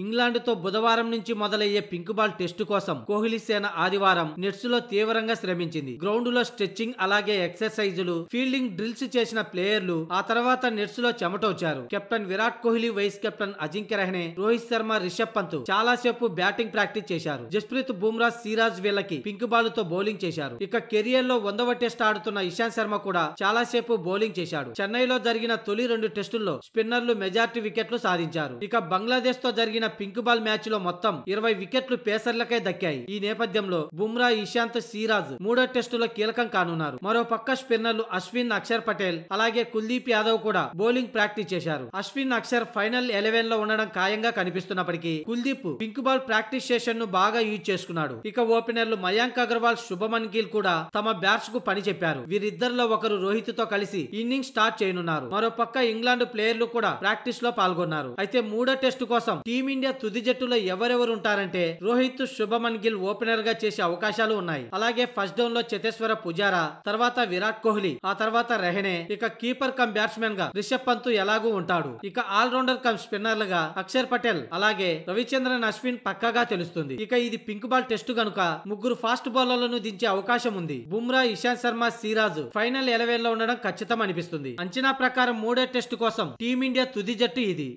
ఇంగ్లాండ్తో బుధవారం నుంచి మొదలయ్యే పింక్ బాల్ టెస్టు కోసం కోహ్లీ సేన ఆదివారం నెట్స్ లో తీవ్రంగా శ్రమించింది గ్రౌండ్ లో స్ట్రెచ్చింగ్ అలాగే ఎక్సర్సైజులు ఫీల్డింగ్ డ్రిల్స్ చేసిన ప్లేయర్లు ఆ తర్వాత నెట్స్ లో చెమటోచారు captain Virat Kohli vice captain Ajinkya Rahane Rohit Sharma Rishabh Pant చాలా సేపు బ్యాటింగ్ ప్రాక్టీస్ చేశారు జస్ప్రీత్ బుమ్రా సిరాజ్ వీళ్ళకి పింక్ బాల్ తో బౌలింగ్ చేశారు ఇక కెరియర్ లో వందవ టెస్ట్ ఆడుతున్న ఇషాంత్ శర్మ కూడా చాలా సేపు బౌలింగ్ చేశాడు చెన్నైలో జరిగిన తొలి రెండు టెస్టుల్లో స్పిన్నర్లు మెజార్టీ వికెట్లు సాధించారు ఇక బంగ్లాదేశ్ తో జరిగిన పింక్ బాల్ మ్యాచ్ లో మొత్తం ఇరవై వికెట్లు పేసర్లకే దక్కాయి ఈ నేపథ్యంలో బుమ్రా ఇషాంత్ సిరాజ్ మూడో టెస్టులో కీలకం కానున్నారు మరో పక్క స్పిన్నర్లు అశ్విన్ అక్షర్ పటేల్ అలాగే కుల్దీప్ యాదవ్ కూడా బౌలింగ్ ప్రాక్టీస్ చేశారు అశ్విన్ అక్షర్ ఫైనల్ ఎలెవెన్ లో ఉండడం ఖాయంగా కనిపిస్తున్నప్పటికీ Kuldeep pink ball practice session ను బాగా యూజ్ చేసుకున్నాడు ఇక ఓపెనర్లు మయాంక్ అగర్వాల్ శుభమన్ గిల్ కూడా తమ బ్యాట్స్ కు పని చెప్పారు వీరిద్దరిలో ఒకరు రోహిత్ తో కలిసి ఇన్నింగ్ స్టార్ట్ చేయనున్నారు మరో పక్క ఇంగ్లాండ్ ప్లేయర్లు కూడా ప్రాక్టీస్ లో పాల్గొన్నారు అయితే మూడో టెస్టు కోసం టీమిండియా టీమిండియా తుది జట్టులో ఎవరెవరు ఉంటారంటే రోహిత్ శుభమన్ గిల్ ఓపెనర్ గా చేసే అవకాశాలు ఉన్నాయి అలాగే ఫస్ట్ డౌన్ లో చతేశ్వర పుజారా తర్వాత విరాట్ కోహ్లీ ఆ తర్వాత రెహనే ఇక కీపర్ కమ్ బ్యాట్స్మెన్ గా రిషబ్ పంత్ ఎలాగూ ఉంటాడు ఇక ఆల్ రౌండర్ కమ్ స్పిన్నర్లుగా అక్షర్ పటేల్ అలాగే రవిచంద్రన్ అశ్విన్ పక్కగా తెలుస్తుంది ఇక ఇది పింక్ బాల్ టెస్ట్ గనుక ముగ్గురు ఫాస్ట్ బౌలర్లను దించే అవకాశం ఉంది బుమ్రా ఇషాంత్ శర్మ సిరాజ్ ఫైనల్ లో ఉండడం ఖచ్చితం అనిపిస్తుంది అంచనా ప్రకారం మూడే టెస్టు కోసం టీమిండియా తుది జట్టు ఇది